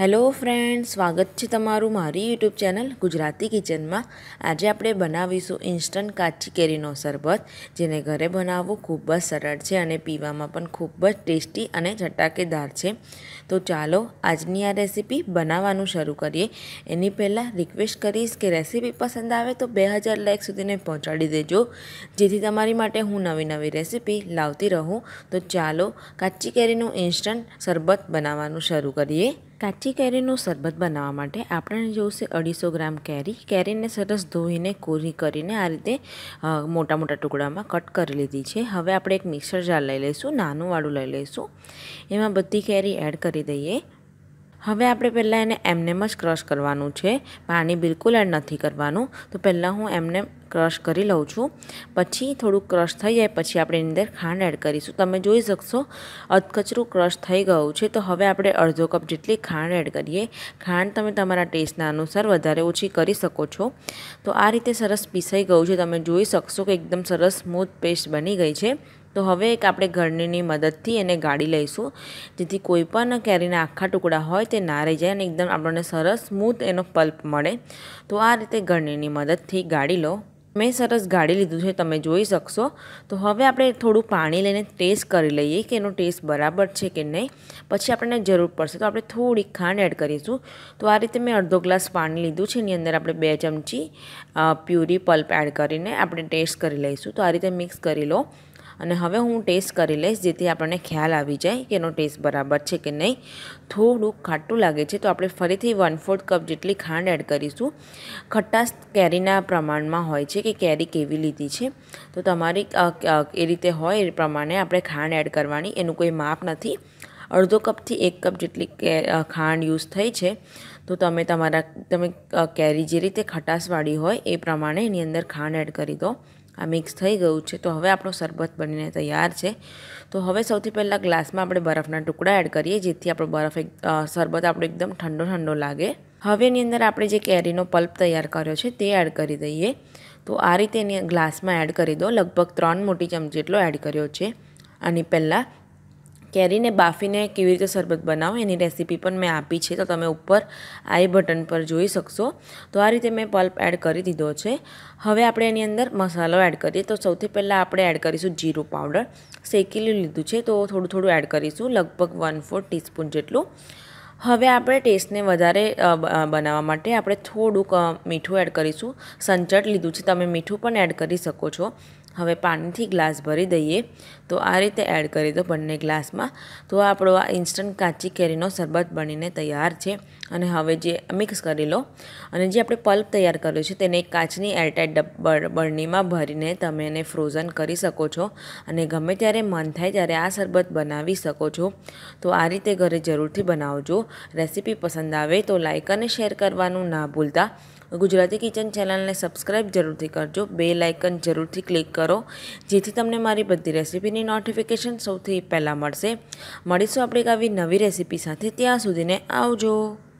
hello friend સ્વાગત છે તમારું મારી યુટ્યુબ ચેનલ ગુજરાતી કિચનમાં આજે આપણે બનાવીશું ઇન્સ્ટન્ટ કાચી કેરીનો શરબત જેને ઘરે બનાવવું ખૂબ જ સરળ છે અને પીવામાં પણ ખૂબ જ ટેસ્ટી અને ચટાકેદાર છે તો ચાલો આજની આ રેસીપી બનાવવાનું શરૂ કરીએ એની પહેલાં રિક્વેસ્ટ કરીશ કે રેસીપી પસંદ આવે તો બે હજાર લાઇક સુધીને પહોંચાડી દેજો જેથી તમારી માટે હું નવી નવી રેસીપી લાવતી રહું તો ચાલો કાચી કેરીનું ઇન્સ્ટન્ટ શરબત બનાવવાનું શરૂ કરીએ કાચી કેરીનું શરબત બનાવવા માટે આપણને જોઈશે અઢીસો ગ્રામ કેરી કેરીને સરસ ધોઈને કોરી કરીને આ રીતે મોટા મોટા ટુકડામાં કટ કરી લીધી છે હવે આપણે એક મિક્સર જાર લઈ લઈશું નાનું વાળું લઈ લઈશું એમાં બધી કેરી એડ કરી કરી દઈએ હવે આપણે પહેલાં એને એમનેમ જ ક્રશ કરવાનું છે પાણી બિલકુલ એડ નથી કરવાનું તો પહેલાં હું એમને ક્રશ કરી લઉં છું પછી થોડું ક્રશ થઈ જાય પછી આપણે એની અંદર ખાંડ એડ કરીશું તમે જોઈ શકશો અધકચરું ક્રશ થઈ ગયું છે તો હવે આપણે અડધો કપ જેટલી ખાંડ એડ કરીએ ખાંડ તમે તમારા ટેસ્ટના અનુસાર વધારે ઓછી કરી શકો છો તો આ રીતે સરસ પીસાઈ ગયું છે તમે જોઈ શકશો કે એકદમ સરસ સ્મૂથ પેસ્ટ બની ગઈ છે તો હવે એક આપણે ઘરણીની મદદથી એને ગાળી લઈશું જેથી કોઈ પણ કેરીના આખા ટુકડા હોય તે ના રહી જાય અને એકદમ આપણને સરસ સ્મૂથ એનો પલ્પ મળે તો આ રીતે ઘરણીની મદદથી ગાળી લો મેં સરસ ગાળી લીધું છે તમે જોઈ શકશો તો હવે આપણે થોડું પાણી લઈને ટેસ્ટ કરી લઈએ કે એનો ટેસ્ટ બરાબર છે કે નહીં પછી આપણને જરૂર પડશે તો આપણે થોડી ખાંડ એડ કરીશું તો આ રીતે મેં અડધો ગ્લાસ પાણી લીધું છે એની અંદર આપણે બે ચમચી પ્યુરી પલ્પ એડ કરીને આપણે ટેસ્ટ કરી લઈશું તો આ રીતે મિક્સ કરી લો અને હવે હું ટેસ્ટ કરી લઈશ જેથી આપણને ખ્યાલ આવી જાય કે એનો ટેસ્ટ બરાબર છે કે નહીં થોડુંક ખાટું લાગે છે તો આપણે ફરીથી વન ફોર્થ કપ જેટલી ખાંડ એડ કરીશું ખટ્ટાશ કેરીના પ્રમાણમાં હોય છે કે કેરી કેવી લીધી છે તો તમારી એ રીતે હોય એ પ્રમાણે આપણે ખાંડ એડ કરવાની એનું કોઈ માપ નથી અડધો કપથી એક કપ જેટલી ખાંડ યુઝ થઈ છે તો તમે તમારા તમે કેરી જે રીતે ખટાશવાળી હોય એ પ્રમાણે એની અંદર ખાંડ એડ કરી દો આ મિક્સ થઈ ગયું છે તો હવે આપણો શરબત બનીને તૈયાર છે તો હવે સૌથી પહેલાં ગ્લાસમાં આપણે બરફના ટુકડા એડ કરીએ જેથી આપણો બરફ એક શરબત આપણો એકદમ ઠંડો ઠંડો લાગે હવેની અંદર આપણે જે કેરીનો પલ્પ તૈયાર કર્યો છે તે એડ કરી દઈએ તો આ રીતે એને ગ્લાસમાં એડ કરી દો લગભગ ત્રણ મોટી ચમચી એટલો એડ કર્યો છે આની પહેલાં કેરીને બાફીને કેવી રીતે શરબત બનાવો એની રેસીપી પણ મેં આપી છે તો તમે ઉપર આઈ બટન પર જોઈ શકશો તો આ રીતે મેં પલ્પ એડ કરી દીધો છે હવે આપણે એની અંદર મસાલો એડ કરીએ તો સૌથી પહેલાં આપણે એડ કરીશું જીરું પાવડર શેકેલું લીધું છે તો થોડું થોડું એડ કરીશું લગભગ વન ફોર ટીસ્પૂન જેટલું હવે આપણે ટેસ્ટને વધારે બનાવવા માટે આપણે થોડુંક મીઠું એડ કરીશું સંચટ લીધું છે તમે મીઠું પણ એડ કરી શકો છો હવે પાણીથી ગ્લાસ ભરી દઈએ તો આ રીતે એડ કરી દો બંને ગ્લાસમાં તો આપણો આ ઇન્સ્ટન્ટ કાચી કેરીનો શરબત બનીને તૈયાર છે અને હવે જે મિક્સ કરી લો અને જે આપણે પલ્પ તૈયાર કર્યો છે તેને એક કાચની એરટાઇટ બરણીમાં ભરીને તમે એને ફ્રોઝન કરી શકો છો અને ગમે ત્યારે મન થાય ત્યારે આ શરબત બનાવી શકો છો તો આ રીતે ઘરે જરૂરથી બનાવજો રેસીપી પસંદ આવે તો લાઇક અને શેર કરવાનું ના ભૂલતા ગુજરાતી કિચન ચેનલને સબસ્ક્રાઈબ જરૂરથી કરજો બે લાઇકન જરૂરથી ક્લિક કરો કરો જેથી તમને મારી બધી રેસીપીની નોટિફિકેશન સૌથી પહેલાં મળશે મળીશું આપણે એક આવી નવી રેસીપી સાથે ત્યાં સુધીને આવજો